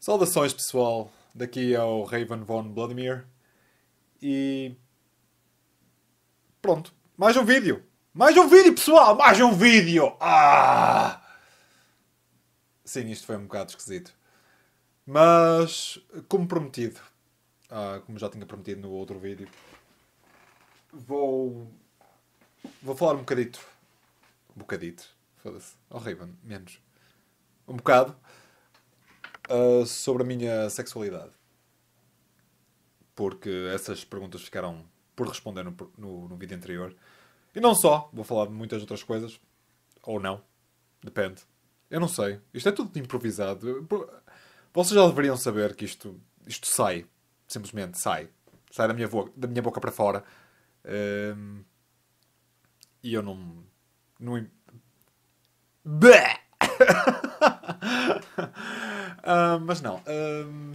Saudações pessoal, daqui é o Raven von Vladimir e pronto, mais um vídeo, mais um vídeo pessoal, mais um vídeo. Ah! Sim, isto foi um bocado esquisito, mas como prometido, ah, como já tinha prometido no outro vídeo, vou vou falar um bocadito, um bocadito, foda-se, oh Raven menos, um bocado uh, sobre a minha sexualidade. Porque essas perguntas ficaram por responder no, no, no vídeo anterior. E não só, vou falar de muitas outras coisas. Ou não. Depende. Eu não sei. Isto é tudo improvisado. Vocês já deveriam saber que isto, isto sai. Simplesmente sai. Sai da minha, boca, da minha boca para fora. Um, e eu não. não... Bleh! uh, mas não. Uh,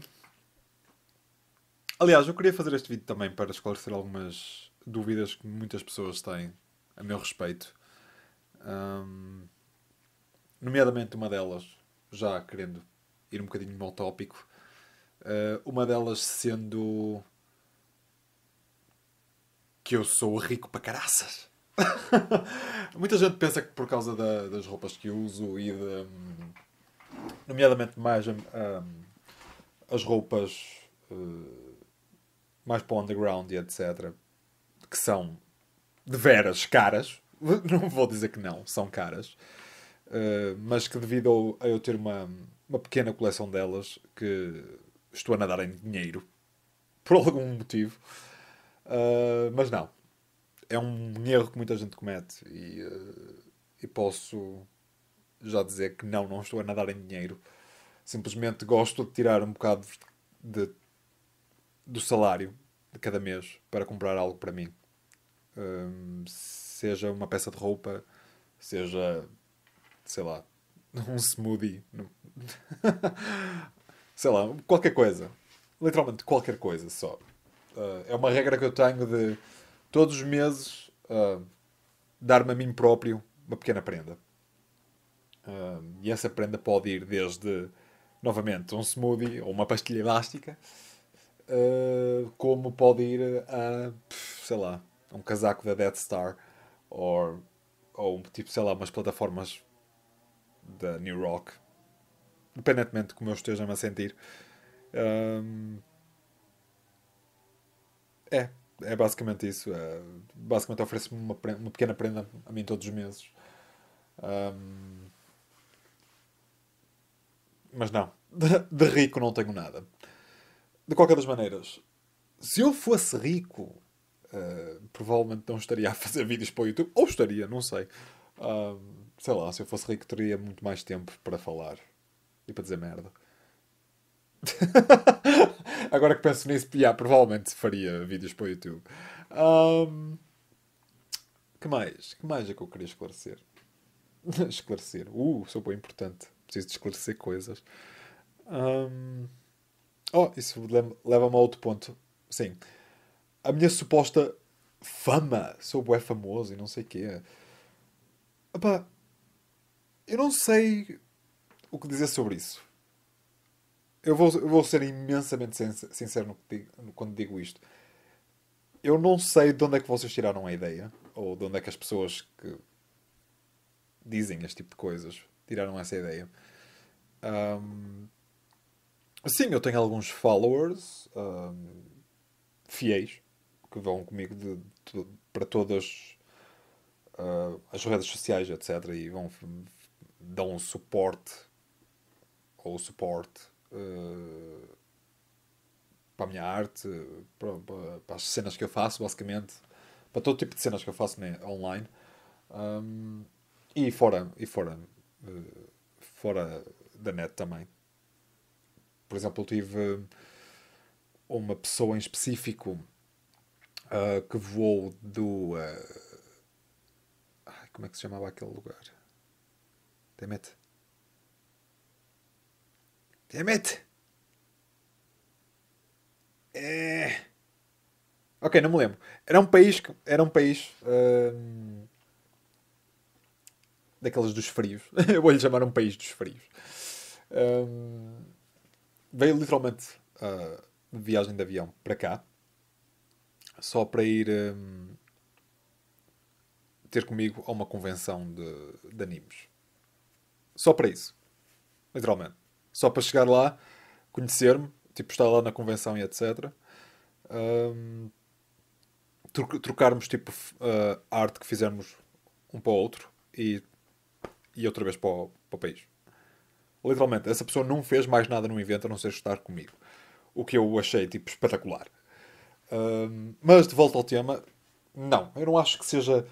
aliás, eu queria fazer este vídeo também para esclarecer algumas dúvidas que muitas pessoas têm a meu respeito. Um, nomeadamente uma delas, já querendo ir um bocadinho mal tópico, uh, uma delas sendo que eu sou rico para caraças. Muita gente pensa que por causa da, das roupas que uso e de, nomeadamente mais um, as roupas uh, mais para o underground e etc. que são de veras caras. Não vou dizer que não, são caras. Uh, mas que devido a eu ter uma, uma pequena coleção delas que estou a nadar em dinheiro por algum motivo. Uh, mas não. É um erro que muita gente comete e, e posso já dizer que não, não estou a nadar em dinheiro. Simplesmente gosto de tirar um bocado de, do salário de cada mês para comprar algo para mim. Um, seja uma peça de roupa, seja, sei lá, um smoothie, sei lá, qualquer coisa. Literalmente qualquer coisa só. Uh, é uma regra que eu tenho de todos os meses uh, dar-me a mim próprio uma pequena prenda e essa prenda pode ir desde, novamente, um smoothie ou uma pastilha elástica, uh, como pode ir a, sei lá, um casaco da Dead Star ou, ou tipo, sei lá, umas plataformas da New Rock. Independentemente de como eu esteja-me a sentir. Um, é, é basicamente isso. É, basicamente oferece-me uma, uma, pequena prenda a mim todos os meses. Um, mas não. De, de rico não tenho nada. De qualquer das maneiras, se eu fosse rico, uh, provavelmente não estaria a fazer vídeos para o YouTube. Ou estaria, não sei. Uh, sei lá, se eu fosse rico, teria muito mais tempo para falar e para dizer merda. Agora que penso nisso, yeah, provavelmente faria vídeos para o YouTube. Um, que mais? Que mais é que eu queria esclarecer? esclarecer. Uh, sou bem importante preciso de esclarecer coisas. Um... Oh, isso leva-me a outro ponto. Sim. A minha suposta fama. Sou é famoso e não sei o quê. Epá, eu não sei o que dizer sobre isso. Eu vou, eu vou ser imensamente sincero no que digo, quando digo isto. Eu não sei de onde é que vocês tiraram a ideia. Ou de onde é que as pessoas que dizem este tipo de coisas tiraram essa ideia. Um, sim, eu tenho alguns followers um, fiéis que vão comigo de, de, para todas uh, as redes sociais, etc. E vão dão um suporte ou suporte uh, para a minha arte, para, para, para, as cenas que eu faço, basicamente, para todo tipo de cenas que eu faço né, online um, e fora, e fora eh, fora da net também. Por exemplo, eu tive eh, uma pessoa em específico uh, que voou do. Uh, como é que se chamava aquele lugar? Demet. Demet! É. Ok, não me lembro. Era um país. Era um país. Uh, daquelas dos frios. Eu vou-lhe chamar um país dos frios. Um, veio literalmente uh, viagem de avião para cá, só para ir um, ter comigo a uma convenção de, de animes. Só para isso. Literalmente. Só para chegar lá, conhecer-me, tipo, estar lá na convenção e etc. Um, trocarmos tipo uh, arte que fizermos um para o outro e e outra vez para o, para o país. Literalmente, essa pessoa não fez mais nada no evento a não ser estar comigo. O que eu achei, tipo, espetacular. Um, mas, de volta ao tema, não. Eu não acho que seja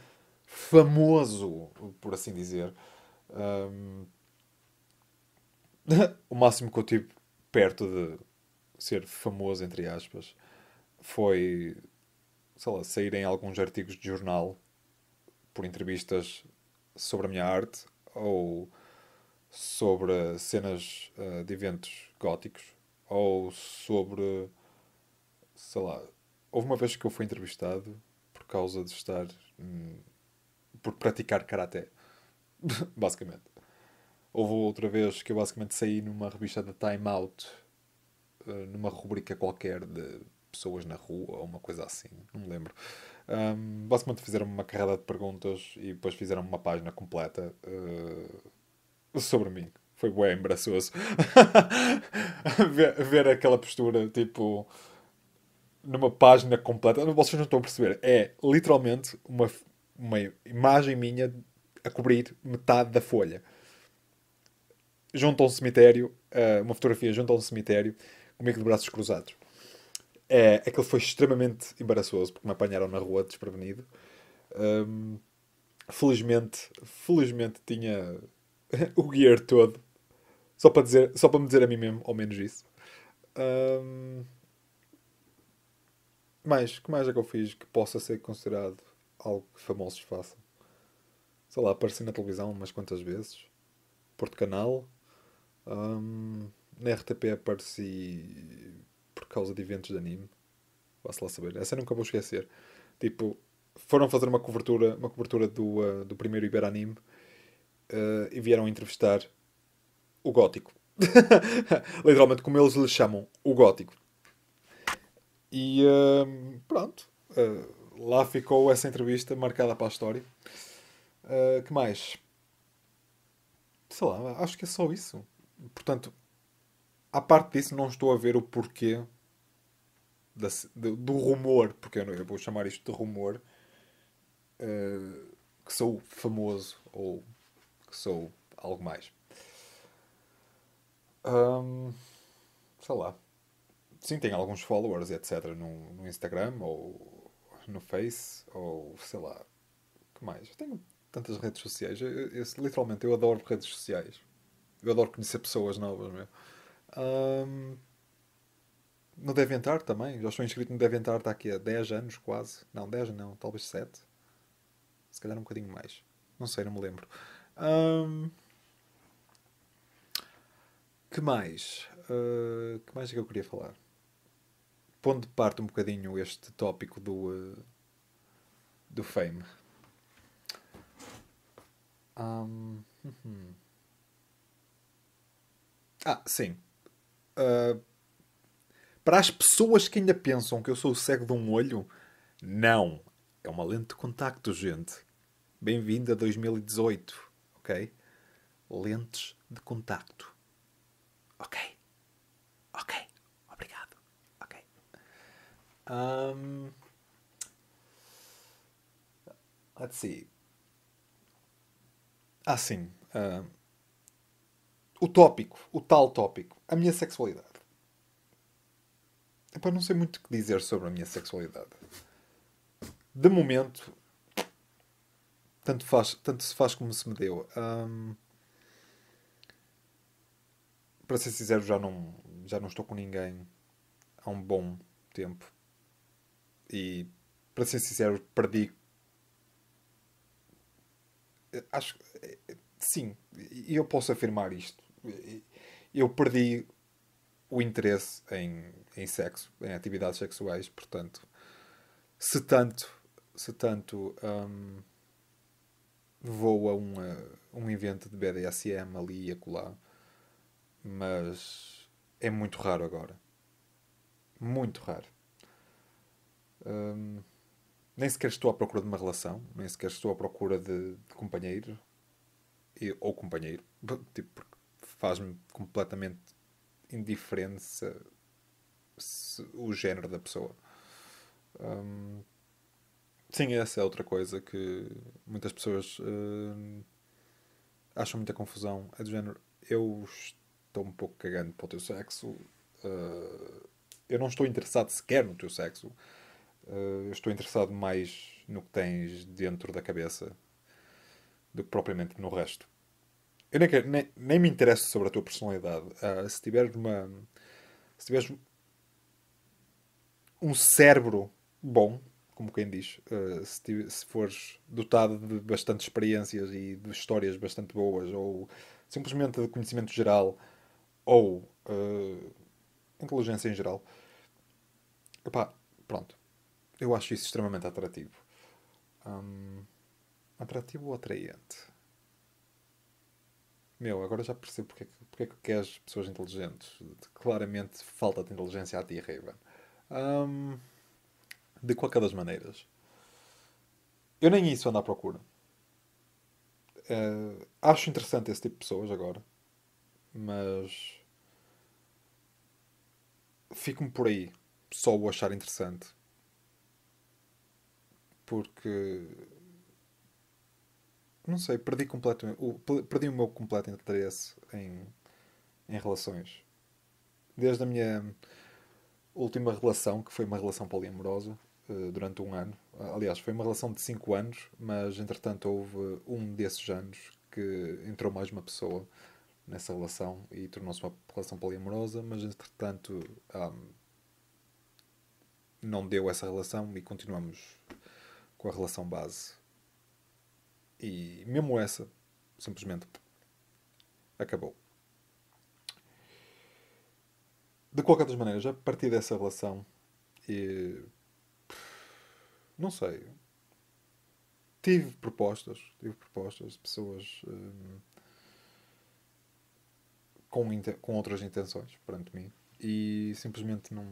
famoso, por assim dizer. Um, o máximo que eu tive perto de ser famoso, entre aspas, foi, sei lá, sair em alguns artigos de jornal por entrevistas sobre a minha arte ou sobre cenas uh, de eventos góticos, ou sobre. sei lá. Houve uma vez que eu fui entrevistado por causa de estar. Hum, por praticar karaté. basicamente. Houve outra vez que eu basicamente saí numa revista da Time Out, eh, numa rubrica qualquer de pessoas na rua ou uma coisa assim, não me lembro. Um, basicamente fizeram uma carrada de perguntas e depois fizeram uma página completa uh, sobre mim. Foi bem embaraçoso ver, ver, aquela postura, tipo, numa página completa. Vocês não estão a perceber. É literalmente uma, uma imagem minha a cobrir metade da folha. Junto a um cemitério, uh, uma fotografia junto a um cemitério, comigo de braços cruzados. É, aquilo é foi extremamente embaraçoso porque me apanharam na rua desprevenido. Um, felizmente, felizmente tinha o gear todo. Só para, dizer, só para me dizer a mim mesmo, ao menos isso. Um, mais, que mais é que eu fiz que possa ser considerado algo que famosos façam? Sei lá, apareci na televisão umas quantas vezes. Porto Canal. Um, na RTP apareci por causa de eventos de anime. Vá-se lá saber. Essa eu nunca vou esquecer. Tipo, foram fazer uma cobertura, uma cobertura do, uh, do primeiro Iberanime uh, eh, e vieram entrevistar o Gótico. Literalmente, como eles lhe chamam, o Gótico. E uh, pronto. Uh, lá ficou essa entrevista marcada para a história. Uh, que mais? Sei lá, acho que é só isso. Portanto, à parte disso, não estou a ver o porquê da, do, rumor, porque eu, não, eu, vou chamar isto de rumor, uh, que sou famoso ou que sou algo mais. Um, sei lá. Sim, tem alguns followers, etc. No, no Instagram ou no Face ou sei lá. que mais? Eu tenho tantas redes sociais. Eu, eu, literalmente, eu adoro redes sociais. Eu adoro conhecer pessoas novas, mesmo Um, no Entrar também. Já estou inscrito no Entrar está aqui há 10 anos quase. Não, 10 não, talvez 7. Se calhar um bocadinho mais. Não sei, não me lembro. Um... Que mais? Uh... Que mais é que eu queria falar? Pondo de parte um bocadinho este tópico do, uh... do fame. Um... Hum. Ah, sim. Uh para as pessoas que ainda pensam que eu sou cego de um olho, não. É uma lente de contacto, gente. Bem-vindo a 2018, ok? Lentes de contacto. Ok. Ok. Obrigado. Ok. Um, let's see. Ah, sim. Uh, o tópico, o tal tópico, a minha sexualidade. Epá, não sei muito o que dizer sobre a minha sexualidade. De momento, tanto, faz, tanto se faz como se me deu. Um, para ser sincero, já não, já não estou com ninguém há um bom tempo. E, para ser sincero, perdi. Eh, acho. Eh, sim, eu posso afirmar isto. Eu perdi o interesse em, em sexo, em atividades sexuais, portanto, se tanto, se tanto hum, um, vou a uma, um evento de BDSM ali e acolá, mas é muito raro agora. Muito raro. Um, nem sequer estou à procura de uma relação, nem sequer estou à procura de, de companheiro e, ou companheiro, tipo, faz-me completamente indiferença se, o género da pessoa. Um, sim, essa é outra coisa que muitas pessoas uh, acham muita confusão. É do género, eu estou um pouco cagando para o teu sexo, uh, eu não estou interessado sequer no teu sexo, uh, estou interessado mais no que tens dentro da cabeça do que propriamente no resto. Eu nem, quero, nem, nem, me interesso sobre a tua personalidade. Uh, se tiveres uma. Se tiveres um cérebro bom, como quem diz, uh, se, se fores dotado de bastante experiências e de histórias bastante boas, ou simplesmente de conhecimento geral, ou uh, inteligência em geral, opá, pronto. Eu acho isso extremamente atrativo. Um, atrativo ou atraente? meu, agora já percebo porque, é porque é que queres pessoas inteligentes. Claramente falta de inteligência a ti, Raven. Um, de qualquer das maneiras. Eu nem isso ando à procura. Uh, acho interessante esse tipo de pessoas agora. Mas. Fico-me por aí. Só o achar interessante. Porque não sei, perdi completamente. O, perdi o meu completo interesse em, em relações. Desde a minha última relação, que foi uma relação poliamorosa, eh, durante um ano. Aliás, foi uma relação de cinco anos, mas entretanto houve um desses anos que entrou mais uma pessoa nessa relação e tornou-se uma relação poliamorosa, mas entretanto um, não deu essa relação e continuamos com a relação base. E mesmo essa, simplesmente acabou. De qualquer das maneiras, a partir dessa relação, e, não sei. Tive propostas, tive propostas de pessoas hum, com, com outras intenções perante mim e simplesmente não.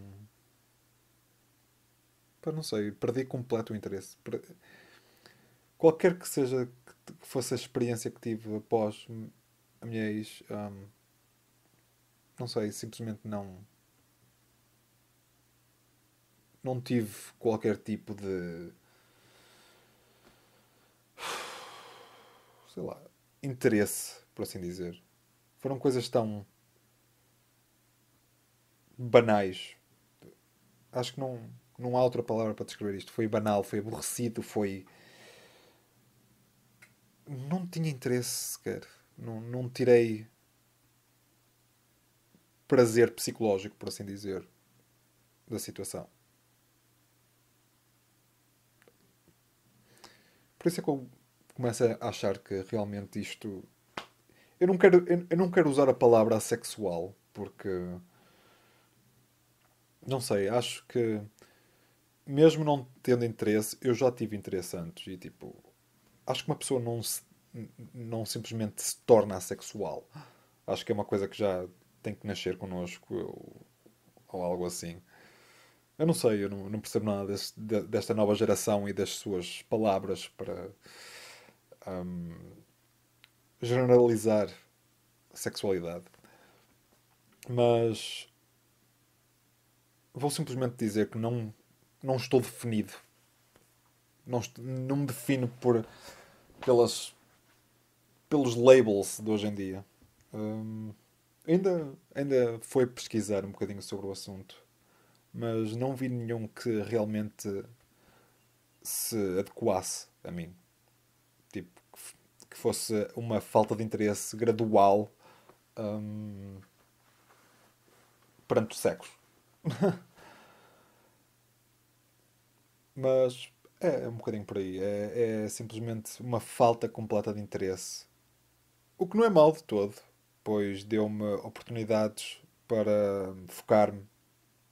não sei, perdi completo o interesse. Qualquer que seja fosse a experiência que tive após a minha ex. Um, não sei, simplesmente não. Não tive qualquer tipo de. Sei lá. Interesse, por assim dizer. Foram coisas tão. banais. Acho que não, não há outra palavra para descrever isto. Foi banal, foi aborrecido, foi não tinha interesse sequer. Não, não tirei prazer psicológico, por assim dizer, da situação. Por isso é que eu começo a achar que realmente isto. Eu não quero, eu não quero usar a palavra sexual, porque. Não sei, acho que. Mesmo não tendo interesse, eu já tive interesse antes e tipo acho que uma pessoa não, se, não simplesmente se torna sexual Acho que é uma coisa que já tem que nascer connosco ou, ou algo assim. Eu não sei, eu não, não percebo nada desse, de, desta nova geração e das suas palavras para um, generalizar a sexualidade. Mas vou simplesmente dizer que não, não estou definido não, não me defino por pelas pelos labels de hoje em dia. Um, ainda, ainda foi pesquisar um bocadinho sobre o assunto, mas não vi nenhum que realmente se adequasse a mim. Tipo, que fosse uma falta de interesse gradual um, perante o sexo. mas é, é um bocadinho por aí. É, é simplesmente uma falta completa de interesse. O que não é mal de todo, pois deu-me oportunidades para focar-me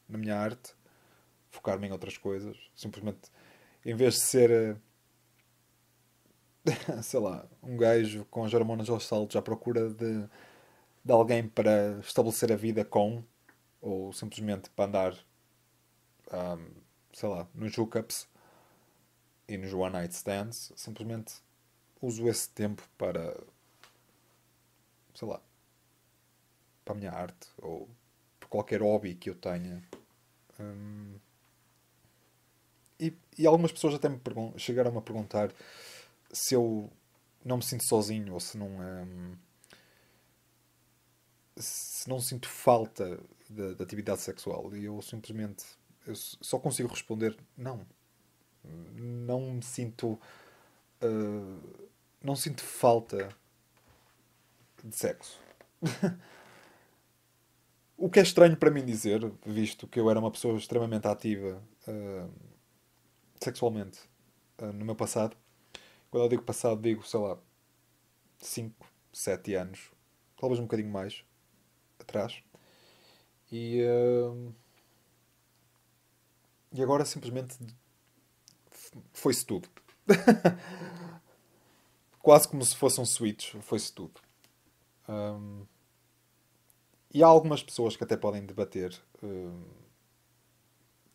na minha arte, focar-me em outras coisas. Simplesmente, em vez de ser, eh, sei lá, um gajo com as hormonas aos saltos à procura de, de alguém para estabelecer a vida com, ou simplesmente para andar, um, ah, sei lá, nos hookups, e nos One Night Stands, simplesmente uso esse tempo para, sei lá, para a minha arte ou por qualquer hobby que eu tenha. Hum, e, e, algumas pessoas até me chegaram a perguntar se eu não me sinto sozinho ou se não. Hum, se não sinto falta da, atividade sexual. E eu simplesmente eu só consigo responder não não me sinto. Uh, não sinto falta de sexo. o que é estranho para mim dizer, visto que eu era uma pessoa extremamente ativa uh, sexualmente uh, no meu passado. Quando eu digo passado, digo, sei lá, 5, 7 anos, talvez um bocadinho mais atrás. E, uh, e agora simplesmente foi-se tudo. Quase como se fossem suítes, foi-se tudo. Um, e há algumas pessoas que até podem debater um,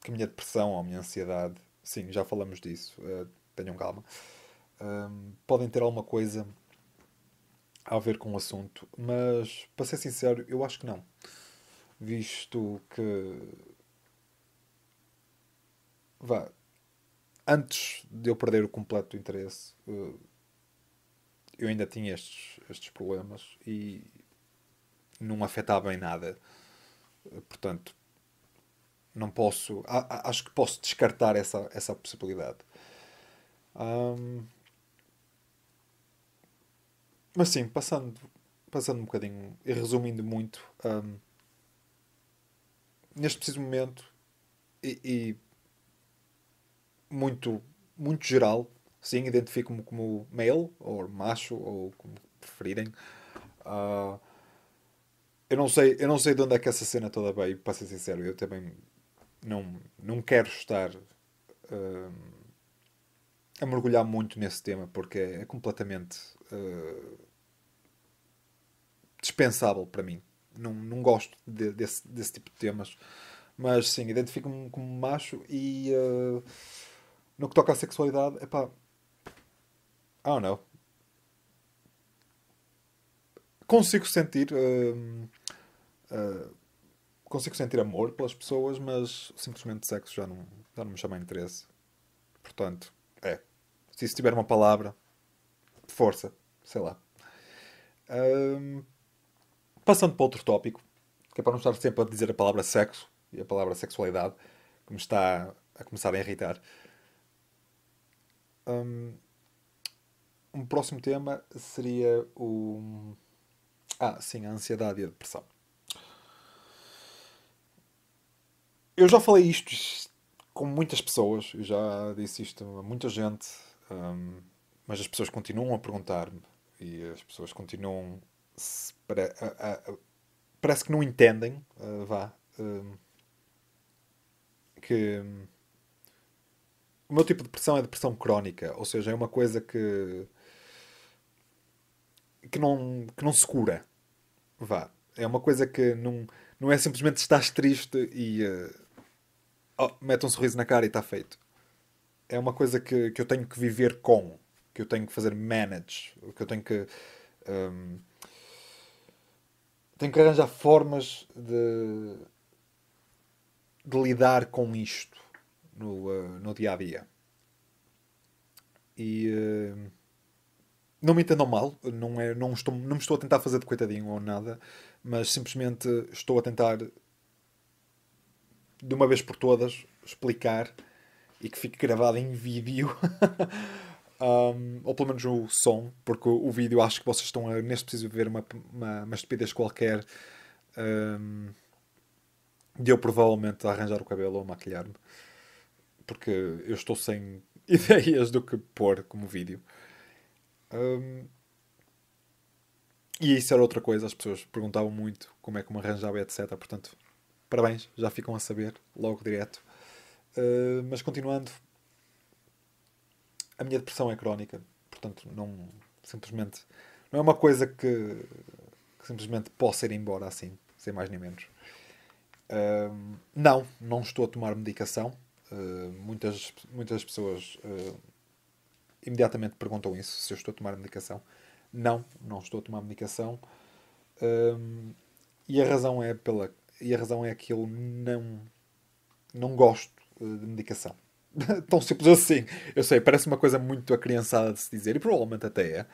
que a minha depressão ou a minha ansiedade, sim, já falamos disso, uh, tenham calma, um, podem ter alguma coisa a ver com o assunto, mas para ser sincero, eu acho que não. Visto que. Vá, antes de eu perder o completo interesse, eh, eu ainda tinha estes, estes problemas e não afetava em nada. Eh, portanto, não posso. Acho que posso descartar essa, essa possibilidade. Um, mas sim, passando, passando um bocadinho e resumindo muito, um, neste preciso momento, e, e muito, muito geral. Sim, identifico-me como male, ou macho, ou como preferirem. Uh, eu não sei eu não sei de onde é que essa cena toda veio para ser sincero eu também não não quero estar uh, a mergulhar muito nesse tema porque é, é completamente uh, dispensável para mim não, não gosto de, desse, desse tipo de temas mas sim identifico-me como macho e uh, no que toca à sexualidade, é pá. I don't know. Consigo sentir. Hum, hum, consigo sentir amor pelas pessoas, mas simplesmente sexo já não, já não me chama interesse. Portanto, é. Se isso tiver uma palavra, força. Sei lá. Hum, passando para outro tópico, que é para não estar sempre a dizer a palavra sexo e a palavra sexualidade, que me está a começar a irritar. Um, um próximo tema seria o. Ah, sim, a ansiedade e a depressão. Eu já falei isto com muitas pessoas, eu já disse isto a muita gente, um, mas as pessoas continuam a perguntar-me e as pessoas continuam. Se, a, a, parece que não entendem, uh, vá, um, que. Um, o meu tipo de depressão é depressão crónica, ou seja, é uma coisa que que não, que não se cura. Vá. É uma coisa que não, não é simplesmente estás triste e uh, oh, mete um sorriso na cara e está feito. É uma coisa que, que eu tenho que viver com, que eu tenho que fazer manage, que eu tenho que. Um, ehm, tenho que arranjar formas de, de lidar com isto no, uh, no dia a dia. E uh, não me entendam mal, não, é, não, estou, não me estou a tentar fazer de coitadinho ou nada, mas simplesmente estou a tentar, de uma vez por todas, explicar e que fique gravado em vídeo. um, ou pelo menos o som, porque o, o vídeo acho que vocês estão a, neste preciso ver uma, uma, uma estupidez qualquer um, de eu provavelmente arranjar o cabelo ou maquilhar-me porque eu estou sem ideias do que pôr como vídeo. Um, e isso era outra coisa, as pessoas perguntavam muito como é que me arranjava, etc. Portanto, parabéns, já ficam a saber logo direto. Uh, mas continuando, a minha depressão é crónica, portanto, não simplesmente não é uma coisa que, que simplesmente possa ir embora assim, sem mais nem menos. Uh, não, não estou a tomar medicação, eh, muitas, muitas pessoas uh, imediatamente perguntam isso, se eu estou a tomar medicação. Não, não estou a tomar medicação. Um, eh, e a razão é pela e a razão é que eu não não gosto uh, de medicação. Tão simples assim. Eu sei, parece uma coisa muito acriançada de se dizer, e provavelmente até é,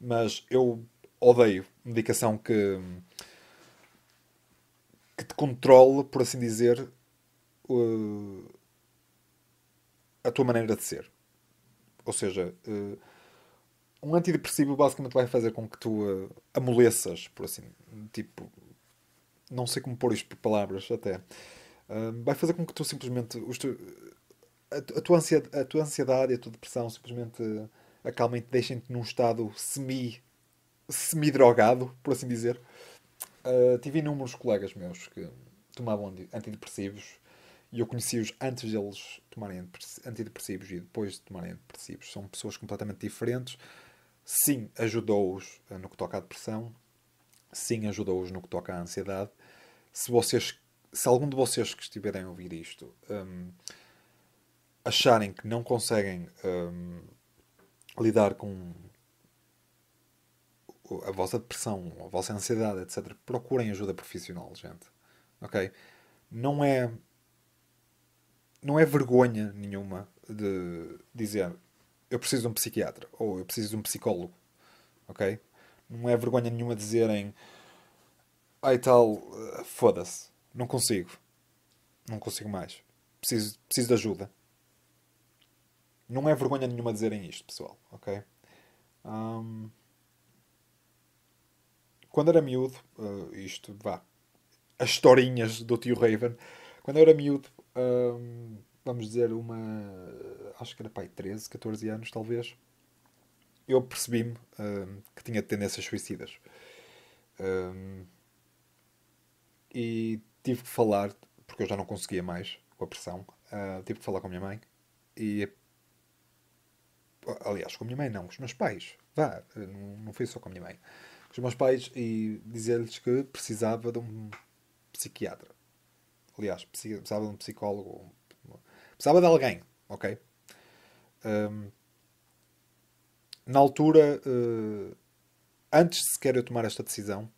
mas eu odeio medicação que, que te controle, por assim dizer, uh, a tua maneira de ser. Ou seja, uh, um antidepressivo basicamente vai fazer com que tu uh, amoleças, por assim, tipo, não sei como pôr isto por palavras até. Uh, vai fazer com que tu simplesmente tu, a, a, tua ansiedade, a tua ansiedade e a tua depressão simplesmente acalmem-te, deixem-te num estado semi semi-drogado, por assim dizer. Uh, tive inúmeros colegas meus que tomavam antidepressivos e eu conheci-os antes deles tomarem antidepressivos e depois de tomarem antidepressivos. São pessoas completamente diferentes. Sim, ajudou-os eh, no que toca à depressão. Sim, ajudou-os no que toca à ansiedade. Se vocês, se algum de vocês que estiverem a ouvir isto um, acharem que não conseguem um, lidar com a vossa depressão, a vossa ansiedade, etc., procurem ajuda profissional, gente. Ok? Não é não é vergonha nenhuma de dizer eu preciso de um psiquiatra ou eu preciso de um psicólogo, ok? Não é vergonha nenhuma dizerem ai tal, eh, foda-se, não consigo, não consigo mais, preciso, preciso de ajuda. Não é vergonha nenhuma dizerem isto, pessoal, ok? Um... Quando era miúdo, eh, isto vá, as historinhas do tio Raven, quando eu era miúdo, vamos dizer, uma. Acho que era pai 13, 14 anos, talvez. Eu percebi-me que tinha tendências suicidas. e tive que falar, porque eu já não conseguia mais com a pressão, uh, tive que falar com a minha mãe. E. Aliás, com a minha mãe não, com os meus pais. Vá, não, não fui só com a minha mãe. Com os meus pais e dizer-lhes que precisava de um psiquiatra Aliás, precisava de um psicólogo. Precisava de alguém, ok? Um, na altura, uh, antes de sequer eu tomar esta decisão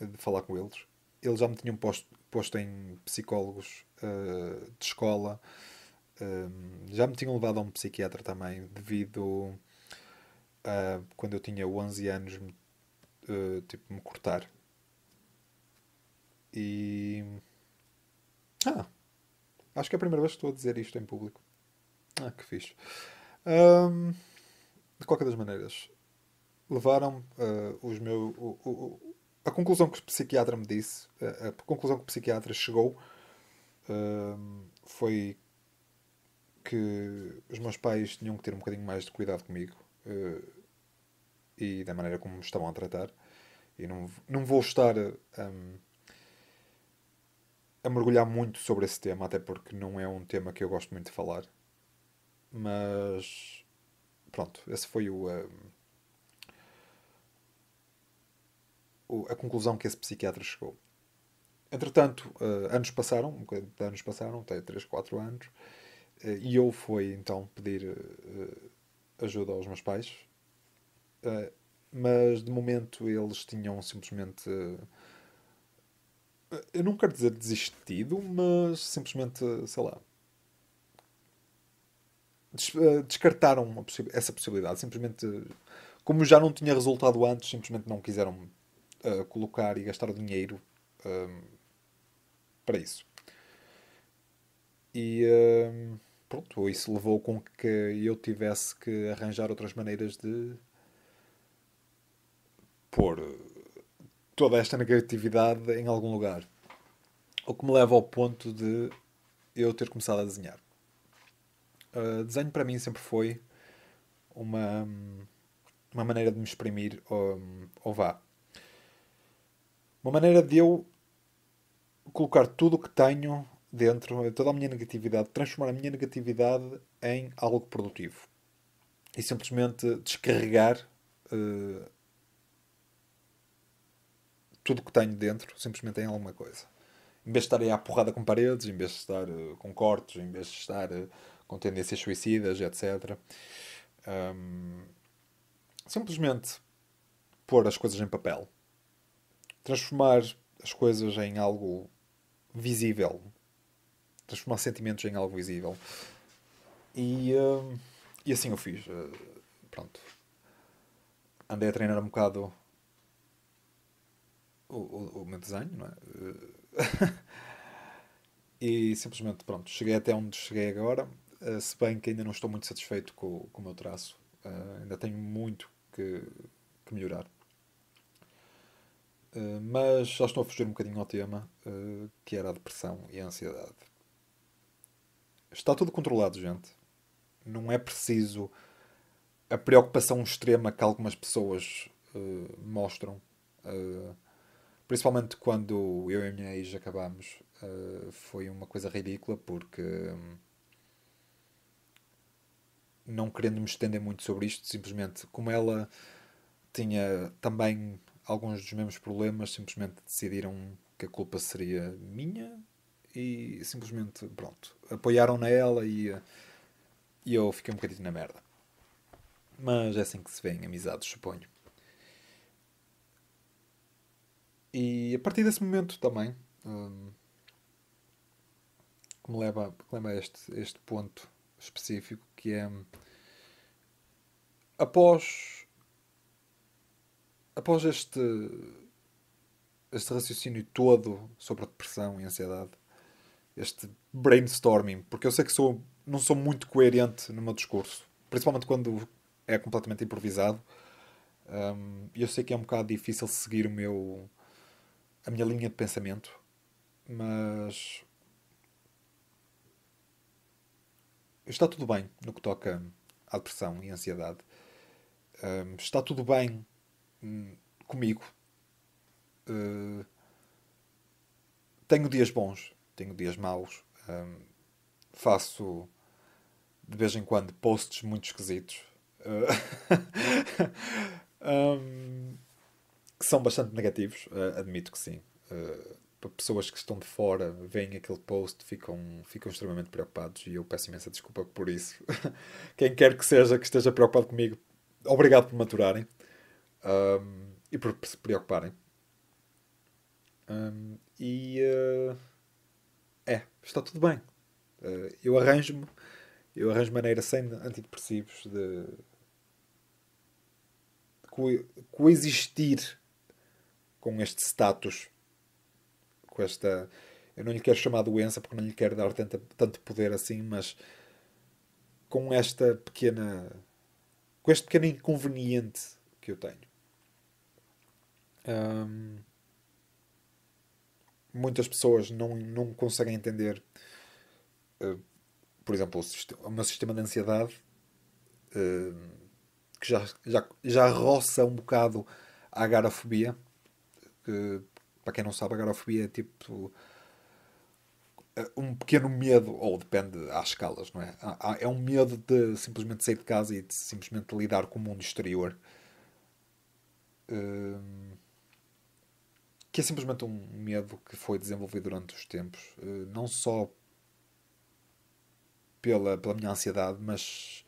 eh, de falar com eles, eles já me tinham posto, posto em psicólogos uh, de escola, hum, já me tinham levado a um psiquiatra também, devido a quando eu tinha 11 anos, tipo, me cortar. E ah, acho que é a primeira vez que estou a dizer isto em público. Ah, que fixe. Um, de qualquer das maneiras, levaram uh, os meus. O, o, a conclusão que o psiquiatra me disse, a, a conclusão que o psiquiatra chegou uh, foi que os meus pais tinham que ter um bocadinho mais de cuidado comigo uh, e da maneira como me estavam a tratar. E não, não vou estar um, a mergulhar muito sobre esse tema, até porque não é um tema que eu gosto muito de falar. Mas pronto, esse foi o, um, eh, o, a conclusão que esse psiquiatra chegou. Entretanto, uh, anos passaram, um de anos passaram, até 3, 4 anos, uh, e eu fui então pedir uh, ajuda aos meus pais, mas de momento eles tinham simplesmente eu não quero dizer desistido, mas simplesmente, sei lá, eh, descartaram possi essa possibilidade. Simplesmente, como já não tinha resultado antes, simplesmente não quiseram uh, colocar e gastar o dinheiro uh, para isso. E uh, pronto, isso levou com que eu tivesse que arranjar outras maneiras de pôr toda esta negatividade em algum lugar. O que me leva ao ponto de eu ter começado a desenhar. Uh, desenho para mim sempre foi uma, uma maneira de me exprimir ou, ou vá. Uma maneira de eu colocar tudo o que tenho dentro, toda a minha negatividade, transformar a minha negatividade em algo produtivo. E simplesmente descarregar uh, tudo que tenho dentro simplesmente é em alguma coisa. Em vez de estar aí à porrada com paredes, em vez de estar uh, com cortes, em vez de estar uh, com tendências suicidas, etc. Um, simplesmente pôr as coisas em papel. Transformar as coisas em algo visível. Transformar sentimentos em algo visível. E, uh, e assim eu fiz. Eh, pronto. Andei a treinar um bocado o, o, meu desenho, não é? Eh, e simplesmente, pronto, cheguei até onde cheguei agora, eh, se bem que ainda não estou muito satisfeito com, com o meu traço, eh, ainda tenho muito que, que melhorar. mas já estou a fugir um bocadinho ao tema, que era a depressão e a ansiedade. Está tudo controlado, gente. Não é preciso a preocupação extrema que algumas pessoas mostram. Uh, Principalmente quando eu e a minha ex acabámos, uh, eh, foi uma coisa ridícula porque. Hum, não querendo me estender muito sobre isto, simplesmente como ela tinha também alguns dos mesmos problemas, simplesmente decidiram que a culpa seria minha e simplesmente, pronto, apoiaram na ela e, e eu fiquei um bocadinho na merda. Mas é assim que se vêem amizades, suponho. E a partir desse momento também, hum, que me leva, que leva a este, este ponto específico, que é hum, após, após este, este raciocínio todo sobre a depressão e ansiedade, este brainstorming, porque eu sei que sou, não sou muito coerente no meu discurso, principalmente quando é completamente improvisado. Um, eu sei que é um bocado difícil seguir o meu a minha linha de pensamento, mas está tudo bem no que toca à depressão e ansiedade. Um, está tudo bem hum, comigo. Uh, tenho dias bons, tenho dias maus. Um, faço de vez em quando posts muito esquisitos. Uh, que são bastante negativos, uh, admito que sim. Uh, eh, para pessoas que estão de fora, veem aquele post, ficam, ficam extremamente preocupados e eu peço imensa desculpa por isso. Quem quer que seja que esteja preocupado comigo, obrigado por maturarem um, ehm, e por se preocuparem. Um, ehm, e uh, é, está tudo bem. Uh, eu arranjo-me, eu arranjo maneira sem antidepressivos de co coexistir com este status, com esta. Eu não lhe quero chamar doença porque não lhe quero dar tanto, tanto poder assim, mas com esta pequena. com este pequeno inconveniente que eu tenho. muitas pessoas não, não conseguem entender, uh, por exemplo, o, o, meu sistema de ansiedade, uh, que já, já, já roça um bocado a agarafobia que, para quem não sabe, a agorafobia é tipo é um pequeno medo, ou depende às escalas, não é? É um medo de simplesmente sair de casa e de simplesmente lidar com o mundo exterior. Hum, que é simplesmente um medo que foi desenvolvido durante os tempos, eh, não só pela, pela minha ansiedade, mas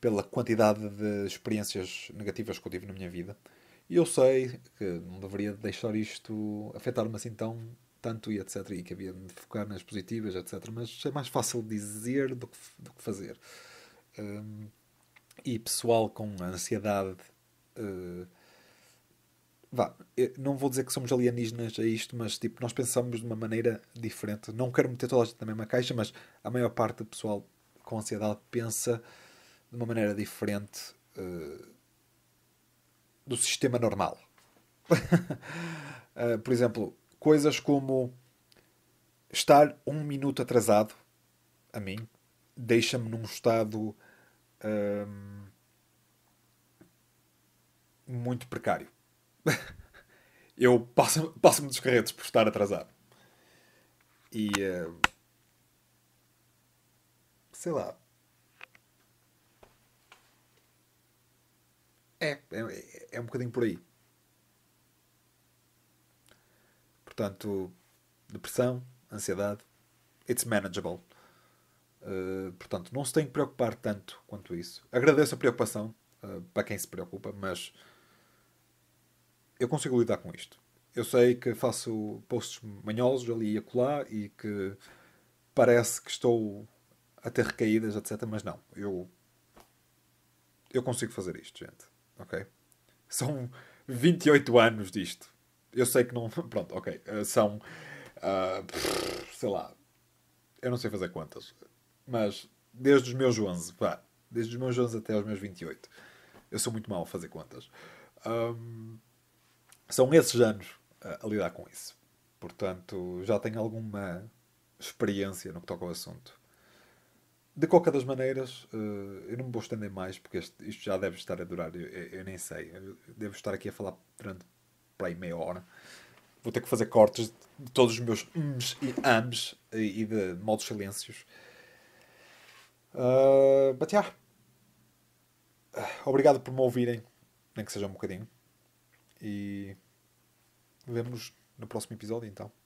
pela quantidade de experiências negativas que eu tive na minha vida. E eu sei que não deveria deixar isto afetar-me assim tão tanto e etc. E que havia de focar nas positivas, etc. Mas é mais fácil dizer do que, do que fazer. Um, e pessoal com ansiedade. Uh, vá, não vou dizer que somos alienígenas a isto, mas tipo, nós pensamos de uma maneira diferente. Não quero meter toda a gente na mesma caixa, mas a maior parte do pessoal com ansiedade pensa de uma maneira diferente. Uh, do sistema normal. Eh, por exemplo, coisas como estar um minuto atrasado, a mim, deixa-me num estado ehm, muito precário. Eu passo-me passo dos carretos por estar atrasado. E. Eh, sei lá. É, é, é um bocadinho por aí. Portanto, depressão, ansiedade, it's manageable. Uh, portanto, não se tem que preocupar tanto quanto isso. Agradeço a preocupação uh, para quem se preocupa, mas eu consigo lidar com isto. Eu sei que faço posts manhosos ali e acolá e que parece que estou a ter recaídas, etc. Mas não, eu, eu consigo fazer isto, gente ok? São 28 anos disto. Eu sei que não. Pronto, ok. Eh, são. Uh, pff, sei lá. Eu não sei fazer quantas, Mas desde os meus 11, vá, Desde os meus 11 até os meus 28. Eu sou muito mal a fazer contas. Um, são esses anos a, ah, a lidar com isso. Portanto, já tenho alguma experiência no que toca ao assunto. De qualquer das maneiras, eh, eu não me vou estender mais, porque este, isto já deve estar a durar, eu, eu nem sei. Eu devo estar aqui a falar durante para aí meia hora. Vou ter que fazer cortes de todos os meus ums e ams e de modos silêncios. Uh, yeah. Eh, obrigado por me ouvirem, nem que seja um bocadinho. E vemos no próximo episódio então.